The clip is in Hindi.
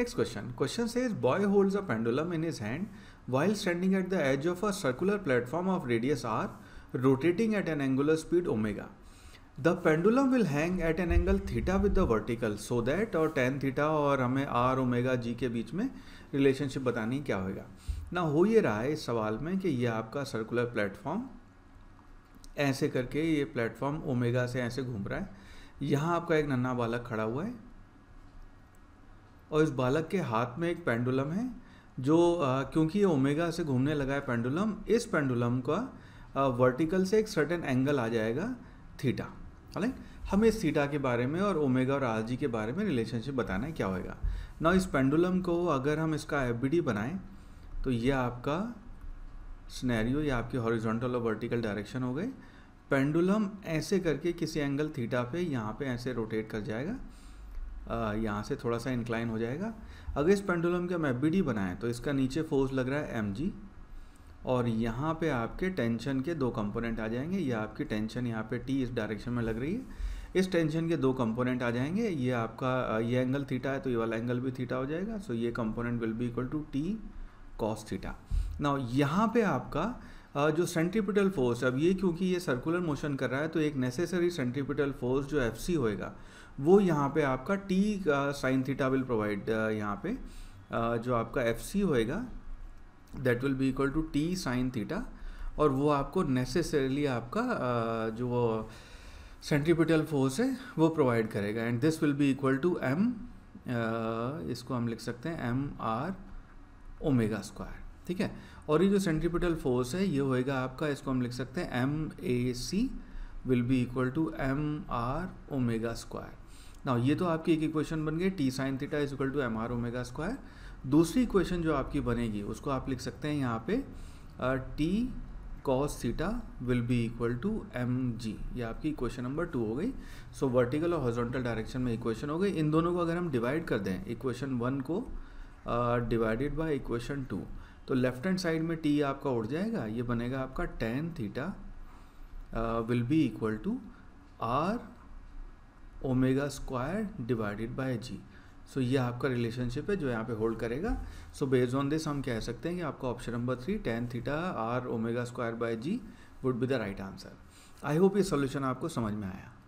नेक्स्ट क्वेश्चन क्वेश्चन से is boy holds a pendulum in is hand while standing at the edge of a circular platform of radius R rotating at an angular speed omega the pendulum will hang at an angle theta with the vertical so that और टेन थीटा और हमें आर ओमेगा जी के बीच में रिलेशनशिप बतानी क्या होगा ना हो ये रहा है इस सवाल में कि ये आपका सर्कुलर प्लेटफॉर्म ऐसे करके ये प्लेटफॉर्म ओमेगा से ऐसे घूम रहा है यहाँ आपका एक नन्ना बालक खड़ा हुआ है और इस बालक के हाथ में एक पेंडुलम है जो क्योंकि ये ओमेगा से घूमने लगा है पेंडुलम इस पेंडुलम का वर्टिकल से एक सर्टेन एंगल आ जाएगा थीटा राइट हमें इस थीटा के बारे में और ओमेगा और आर जी के बारे में रिलेशनशिप बताना है क्या होएगा ना इस पेंडुलम को अगर हम इसका एफ बनाएं तो ये आपका स्नैरियो या आपके हॉरिजॉन्टल और वर्टिकल डायरेक्शन हो गए पेंडुलम ऐसे करके किसी एंगल थीटा पे यहाँ पे ऐसे रोटेट कर जाएगा यहाँ से थोड़ा सा इंक्लाइन हो जाएगा अगर इस पेंडुलम के हम एफ बी डी बनाएं तो इसका नीचे फोर्स लग रहा है एम जी और यहाँ पे आपके टेंशन के दो कंपोनेंट आ जाएंगे ये आपकी टेंशन यहाँ पे टी इस डायरेक्शन में लग रही है इस टेंशन के दो कंपोनेंट आ जाएंगे ये आपका ये एंगल थीटा है तो ये वाला एंगल भी थीटा हो जाएगा सो ये component will be equal to T cos theta ना यहाँ पे आपका जो सेंट्रीपिटल फोर्स अब ये क्योंकि ये सर्कुलर मोशन कर रहा है तो एक नेसेसरी सेंट्रीपिटल फोर्स जो एफ सी होएगा वो यहाँ पे आपका टी का साइन थीटा विल प्रोवाइड यहाँ पे जो आपका एफ सी होएगा that will be equal to T sine theta और वो आपको नेसेसरली आपका जो वो सेंट्रीपिटल फोर्स है वो प्रोवाइड करेगा and this will be equal to M इसको हम लिख सकते हैं एम आर ओमेगा स्क्वायर ठीक है और ये जो सेंट्रीपिटल फोर्स है ये होएगा आपका इसको हम लिख सकते हैं M A C will be equal to M R omega square ना ये तो आपकी एक इक्वेशन बन गई T sine theta is equal to M R omega square दूसरी इक्वेशन जो आपकी बनेगी उसको आप लिख सकते हैं यहाँ पे T cos theta will be equal to M G ये आपकी इक्वेशन नंबर टू हो गई सो वर्टिकल और हॉर्जोंटल डायरेक्शन में इक्वेशन हो गई इन दोनों को अगर हम डिवाइड कर दें इक्वेशन वन को डिवाइडेड बाय इक्वेशन टू तो लेफ्ट हैंड साइड में टी आपका उड़ जाएगा ये बनेगा आपका tan theta will be equal to R omega square divided by G so ये आपका रिलेशनशिप है जो यहाँ पे होल्ड करेगा सो बेस्ड ऑन दिस हम कह सकते हैं कि आपका option number three tan theta R omega square by G would be the right answer I hope ये सोल्यूशन आपको समझ में आया